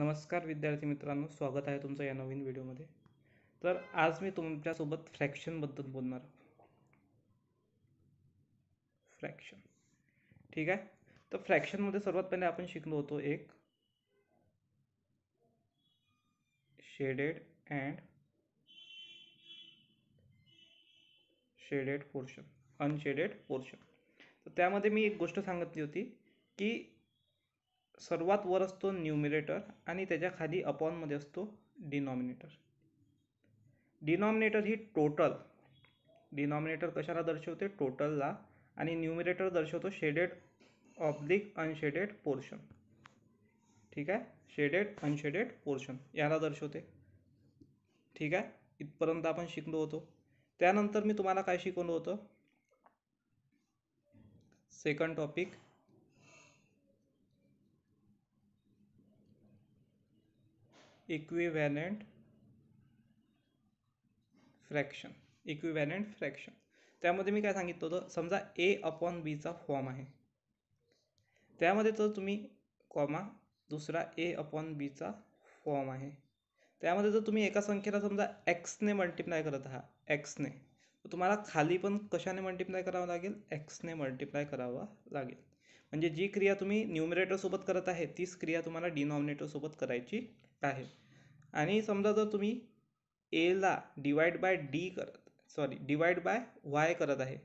नमस्कार विद्यार्थी मित्रांनो स्वागत आहे तुमचं या नवीन व्हिडिओमध्ये तर आज मी तुमच्यासोबत फ्रॅक्शनबद्दल बोलणार फ्रॅक्शन ठीक आहे तर फ्रॅक्शनमध्ये सर्वात पहिले आपण शिकलो होतो एक shaded and shaded portion unshaded portion तर त्यामध्ये मी एक गोष्ट सांगितली होती की सर्वात वर असतो न्यूमिरेटर आणि त्याच्या खाली अपॉनमध्ये असतो डिनॉमिनेटर डिनॉमिनेटर ही टोटल डिनॉमिनेटर कशाला दर्शवते टोटलला आणि न्यूमिरेटर दर्शवतो शेडेड ऑब्लिक अनशेडेड पोर्शन ठीक आहे शेडेड अनशेडेड पोर्शन याला दर्शवते ठीक आहे इथपर्यंत आपण शिकलो होतो त्यानंतर मी तुम्हाला काय शिकवलं होतं second topic equivalent fraction equivalent fraction त्यामध्ये मी काय सांगितलं होतं समजा ए अपॉन बीचा फॉर्म आहे त्यामध्ये तर तुम्ही कॉमा दुसरा ए अपॉन बीचा फॉर्म आहे त्यामध्ये जर तुम्ही एका संख्येला समजा एक्सने मल्टिप्लाय करत आहात एक्सने तुम्हाला खाली पण कशाने मल्टिप्लाय करावं लागेल एक्सने मल्टिप्लाय करावा लागेल म्हणजे जी क्रिया तुम्ही सोबत करत आहे तीच क्रिया तुम्हाला डिनॉमिनेटरसोबत करायची आहे आणि समजा जर तुम्ही एला डिवाइड बाय डी करत सॉरी डिवाइड बाय वाय करत आहे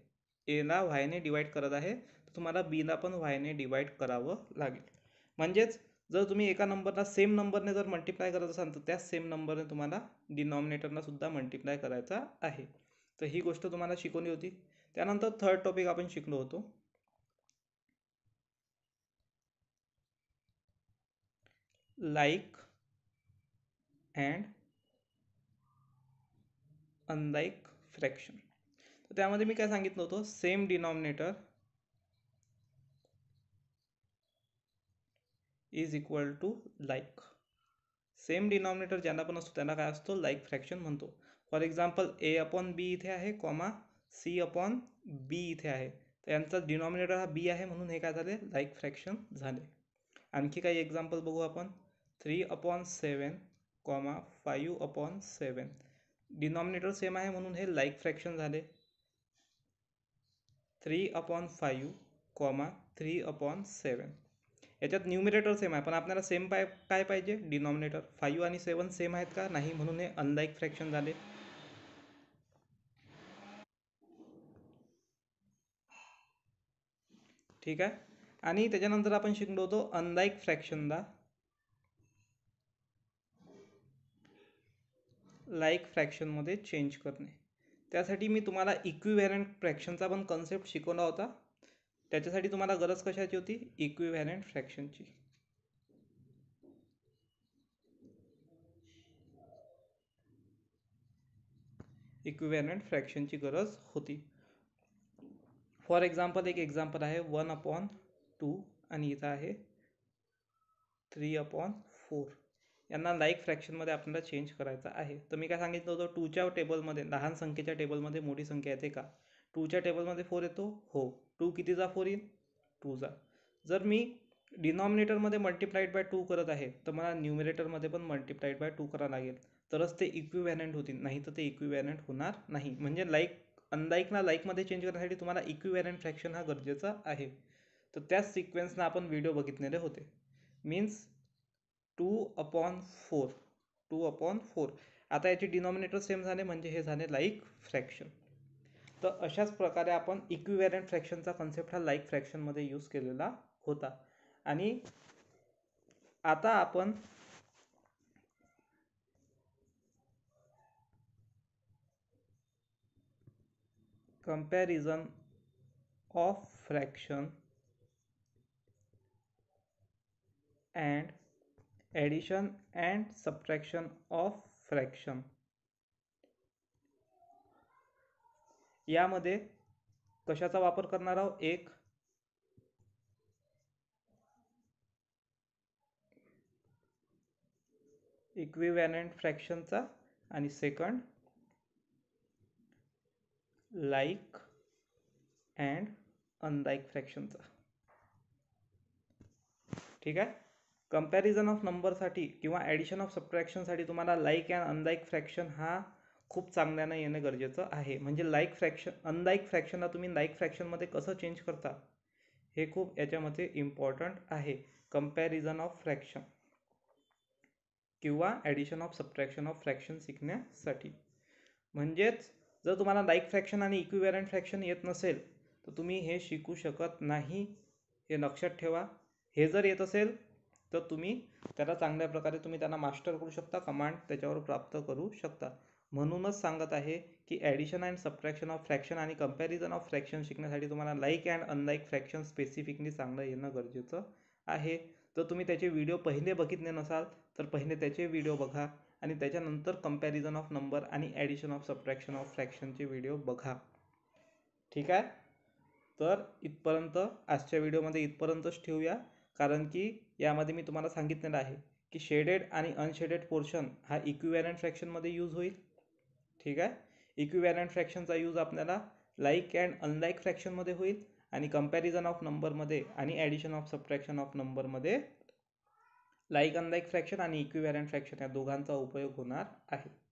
एला व्हायने डिवाइड करत आहे तर तुम्हाला बीला पण व्हायने डिवाइड करावं लागेल म्हणजेच जर तुम्ही एका नंबरला सेम नंबरने जर मल्टिप्लाय करत असाल तर त्याच सेम नंबरने तुम्हाला डिनॉमिनेटरला सुद्धा मल्टिप्लाय करायचा आहे तर ही गोष्ट तुम्हाला शिकवली होती त्यानंतर थर्ड टॉपिक आपण शिकलो होतो like and अनलाईक फ्रॅक्शन तो त्यामध्ये मी काय सांगितलं होतं same denominator is equal to like same denominator ज्यांना पण असतो त्यांना काय असतो लाईक फ्रॅक्शन म्हणतो for example A upon B इथे आहे कॉमा सी अपॉन बी इथे आहे तर यांचा डिनॉमिनेटर हा बी आहे म्हणून हे काय झाले लाईक फ्रॅक्शन झाले आणखी काही एक्झाम्पल बघू आपण three upon seven comma five upon seven denominator same आहे म्हणून हे लाईक फ्रॅक्शन झाले three upon five comma three upon seven याच्यात न्यूमिरेटर सेम आहे पण आपल्याला सेम पाय काय पाहिजे डिनॉमिनेटर फायू आणि सेवन सेम आहेत का नाही म्हणून हे अनलाईक फ्रॅक्शन झाले ठीक आहे आणि त्याच्यानंतर आपण शिकलो होतो अनलाईक फ्रॅक्शनला लाईक फ्रॅक्शनमध्ये चेंज करणे त्यासाठी मी तुम्हाला इक्विव्हॅरंट फ्रॅक्शनचा पण कन्सेप्ट शिकवला होता त्याच्यासाठी तुम्हाला गरज कशाची होती इक्विव्हॅरंट फ्रॅक्शनची इक्विव्हॅरंट फ्रॅक्शनची गरज होती फॉर एक्झाम्पल एक एक्झाम्पल आहे वन अपॉन टू आणि इथं आहे थ्री अपॉन फोर यांना लाईक फ्रॅक्शनमध्ये आपल्याला चेंज करायचा आहे तर मी काय सांगितलं होतं टूच्या टेबलमध्ये लहान संख्येच्या टेबलमध्ये मोठी संख्या येते का टूच्या टेबलमध्ये फोर येतो हो टू कितीचा फोर येईल टूचा जर मी डिनॉमिनेटरमध्ये मल्टिप्लाईड बाय टू करत आहे तर मला न्युमिरेटरमध्ये पण मल्टिप्लाईड बाय टू करावं लागेल तरच ते इक्विव्हॅनंट होतील नाही तर ते इक्विव्हॅनंट होणार नाही म्हणजे लाईक अनलाईकला लाईकमध्ये चेंज करण्यासाठी तुम्हाला इक्विव्हॅनंट फ्रॅक्शन हा गरजेचा आहे तर त्याच सिक्वेन्सनं आपण व्हिडिओ बघितलेले होते means two upon four two upon four आता याचे डिनॉमिनेटर सेम झाले म्हणजे हे झाले लाईक फ्रॅक्शन तर अशाच प्रकारे आपण इक्विव्हॅरंट फ्रॅक्शनचा कन्सेप्ट हा लाईक फ्रॅक्शनमध्ये यूज केलेला होता आणि आता आपण comparison of fraction and addition and subtraction of fraction यामध्ये कशाचा वापर करणार आहोत एक इक्विव्हॅलंट फ्रॅक्शनचा आणि सेकंड लाईक अँड अनलाईक फ्रॅक्शनचा ठीक आहे कंपॅरिझन ऑफ नंबरसाठी किंवा ॲडिशन ऑफ सबट्रॅक्शनसाठी तुम्हाला लाईक अँड अनलाईक फ्रॅक्शन हा खूप चांगल्यानं येणं गरजेचं आहे म्हणजे लाईक फ्रॅक्शन अनलाईक फ्रॅक्शनला तुम्ही लाईक फ्रॅक्शनमध्ये कसं चेंज करता हे खूप याच्यामध्ये इम्पॉर्टंट आहे कंपॅरिझन ऑफ फ्रॅक्शन किंवा addition of subtraction of fraction शिकण्यासाठी म्हणजेच जर तुम्हाला लाईक फ्रॅक्शन आणि इक्विवेरंट फ्रॅक्शन येत नसेल तर तुम्ही हे शिकू शकत नाही हे लक्षात ठेवा हे जर येत असेल तर तुम्ही त्याला चांगल्या प्रकारे तुम्ही त्यांना मास्टर करू शकता कमांड त्याच्यावर प्राप्त करू शकता म्हणूनच सांगत आहे की addition and subtraction of fraction आणि कम्पॅरिझन ऑफ फ्रॅक्शन शिकण्यासाठी तुम्हाला like and unlike fraction specifically चांगलं येणं गरजेचं आहे तर तुम्ही त्याचे व्हिडिओ पहिले बघितले नसाल तर पहिले त्याचे व्हिडिओ बघा आणि त्याच्यानंतर कम्पॅरिझन ऑफ नंबर आणि ॲडिशन ऑफ सबट्रॅक्शन ऑफ फ्रॅक्शनचे व्हिडिओ बघा ठीक आहे तर इथपर्यंत आजच्या व्हिडिओमध्ये इथपर्यंतच ठेवूया कारण की यामध्ये मी तुम्हाला सांगितलेलं आहे की शेडेड आणि अनशेडेड पोर्शन हा इक्विवॅलंट फ्रॅक्शनमध्ये यूज होईल ठीक आहे इक्विवॅलंट फ्रॅक्शनचा यूज आपल्याला लाईक अँड अनलाईक फ्रॅक्शनमध्ये होईल आणि कम्पॅरिझन ऑफ नंबरमध्ये आणि ॲडिशन ऑफ सबट्रॅक्शन ऑफ नंबरमध्ये लाईक अनलाईक फ्रॅक्शन आणि इक्विवॅलंट फ्रॅक्शन या दोघांचा उपयोग होणार आहे